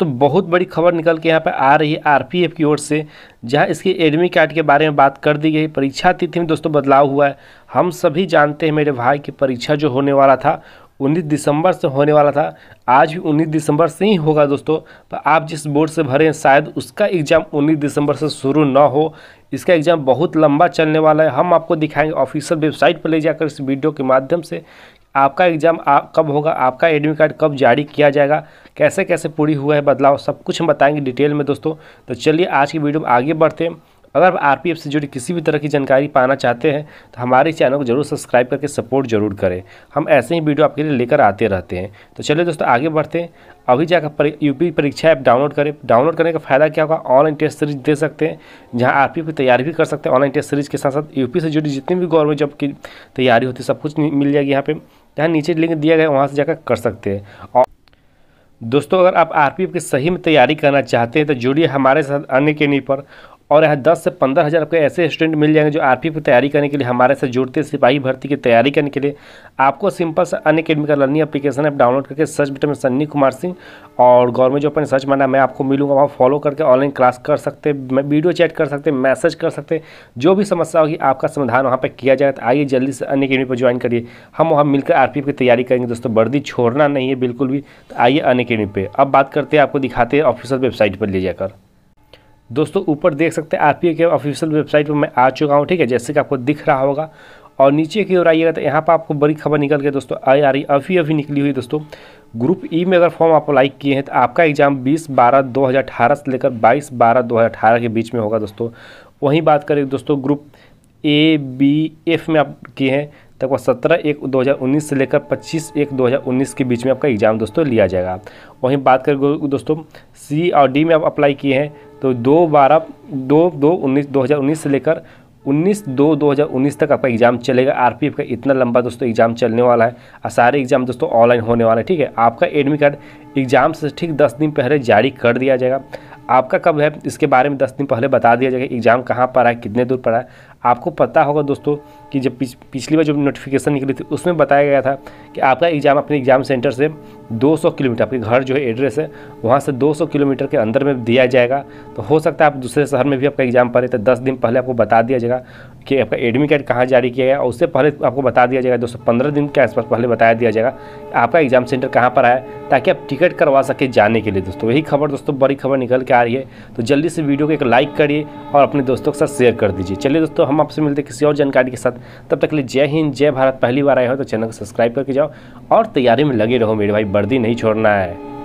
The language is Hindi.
तो बहुत बड़ी खबर निकल के यहाँ पर आ रही है आरपीएफ की ओर से जहाँ इसके एडमी कार्ड के बारे में बात कर दी गई परीक्षा तिथि में दोस्तों बदलाव हुआ है हम सभी जानते हैं मेरे भाई की परीक्षा जो होने वाला था उन्नीस दिसंबर से होने वाला था आज भी उन्नीस दिसंबर से ही होगा दोस्तों पर तो आप जिस बोर्ड से भरे हैं शायद उसका एग्ज़ाम उन्नीस दिसंबर से शुरू ना हो इसका एग्ज़ाम बहुत लंबा चलने वाला है हम आपको दिखाएंगे ऑफिशियल वेबसाइट पर ले जाकर इस वीडियो के माध्यम से आपका एग्ज़ाम आप कब होगा आपका एडमिट कार्ड कब जारी किया जाएगा कैसे कैसे पूरी हुआ है बदलाव सब कुछ हम बताएंगे डिटेल में दोस्तों तो चलिए आज की वीडियो में आगे बढ़ते हैं अगर आप आर से जुड़ी किसी भी तरह की जानकारी पाना चाहते हैं तो हमारे चैनल को जरूर सब्सक्राइब करके सपोर्ट जरूर करें हम ऐसे ही वीडियो आपके लिए लेकर आते रहते हैं तो चलिए दोस्तों आगे बढ़ते हैं अभी जाकर यूपी परीक्षा ऐप डाउनलोड करें डाउनलोड करने का फायदा क्या होगा ऑनलाइन टेस्ट सीरीज दे सकते हैं जहाँ आर की तैयारी भी कर सकते हैं ऑनलाइन टेस्ट सीरीज के साथ साथ यूपी से जुड़ी जितनी भी गवर्नमेंट जॉब की तैयारी होती है सब कुछ मिल जाएगी यहाँ पर जहाँ नीचे लिंक दिया गया वहाँ से जाकर कर सकते हैं और दोस्तों अगर आप आर की सही में तैयारी करना चाहते हैं तो जुड़िए हमारे साथ अन्य के पर और यहाँ दस से पंद्रह हज़ार आपको ऐसे स्टूडेंट मिल जाएंगे जो आरपीएफ की तैयारी करने के लिए हमारे से जुड़ते सिपाही भर्ती की तैयारी करने के लिए आपको सिंपल सा अन अकेडमी का लर्निंग एप्लीकेशन आप डाउनलोड करके सर्च बटन में सन्नी कुमार सिंह और गवर्नमेंट जो अपन सर्च माना मैं आपको मिलूंगा वहाँ फॉलो करके ऑनलाइन क्लास कर सकते वीडियो चैट कर सकते मैसेज कर सकते जो भी समस्या होगी आपका समाधान वहाँ पर किया जाए तो आइए जल्दी से अन अकेडमी पर ज्वाइन करिए हम वहाँ मिलकर आर की तैयारी करेंगे दोस्तों वर्दी छोड़ना नहीं है बिल्कुल भी तो आइए अन अकेडमी पर अब बात करते हैं आपको दिखाते हैं ऑफिसर वेबसाइट पर ले जाकर दोस्तों ऊपर देख सकते हैं आरपीए के ऑफिशियल वेबसाइट पर मैं आ चुका हूँ ठीक है जैसे कि आपको दिख रहा होगा और नीचे की ओर आइएगा तो यहाँ पर आपको बड़ी खबर निकल के दोस्तों आई आ रही अभी अभी निकली हुई दोस्तों ग्रुप ई e में अगर फॉर्म आप अप्लाई किए हैं तो आपका एग्जाम बीस बारह दो से लेकर बाईस बारह दो के बीच में होगा दोस्तों वहीं बात करें दोस्तों ग्रुप ए बी एफ में आप किए हैं तक वह सत्रह एक 2019 से लेकर 25 एक 2019 के बीच में आपका एग्ज़ाम दोस्तों लिया जाएगा वहीं बात करें दोस्तों सी और डी में आप अप्लाई किए हैं तो दो बारह दो दो उन्नीस दो हज़ार उन्नीस से लेकर 19 दो 2019 तक आपका एग्ज़ाम चलेगा आरपीएफ का इतना लंबा दोस्तों एग्ज़ाम चलने वाला है और सारे एग्ज़ाम दोस्तों ऑनलाइन होने वाला है ठीक है आपका एडमिट कार्ड एग्ज़ाम से ठीक दस दिन पहले जारी कर दिया जाएगा आपका कब है इसके बारे में दस दिन पहले बता दिया जाएगा एग्ज़ाम कहाँ पर है कितने दूर पर है आपको पता होगा दोस्तों कि जब पिछ, पिछली बार जब नोटिफिकेशन निकली थी उसमें बताया गया था कि आपका एग्ज़ाम अपने एग्ज़ाम सेंटर से 200 किलोमीटर आपके घर जो है एड्रेस है वहाँ से 200 किलोमीटर के अंदर में दिया जाएगा तो हो सकता है आप दूसरे शहर में भी आपका एग्ज़ाम पड़े तो दस दिन पहले आपको बता दिया जाएगा कि आपका एडमिट कार्ड कहाँ जारी किया गया और उससे पहले आपको बता दिया जाएगा दो दिन के आसपास पहले बताया दिया जाएगा आपका एग्ज़ाम सेंटर कहाँ पर आया ताकि आप टिकट करवा सके जाने के लिए दोस्तों वही खबर दोस्तों बड़ी खबर निकल के आ रही है तो जल्दी से वीडियो को एक लाइक करिए और अपने दोस्तों के साथ शेयर कर दीजिए चलिए दोस्तों हम आपसे मिलते किसी और जानकारी के साथ तब तक के लिए जय हिंद जय भारत पहली बार आए हो तो चैनल को सब्सक्राइब करके जाओ और तैयारी में लगे रहो मेरे भाई वर्दी नहीं छोड़ना है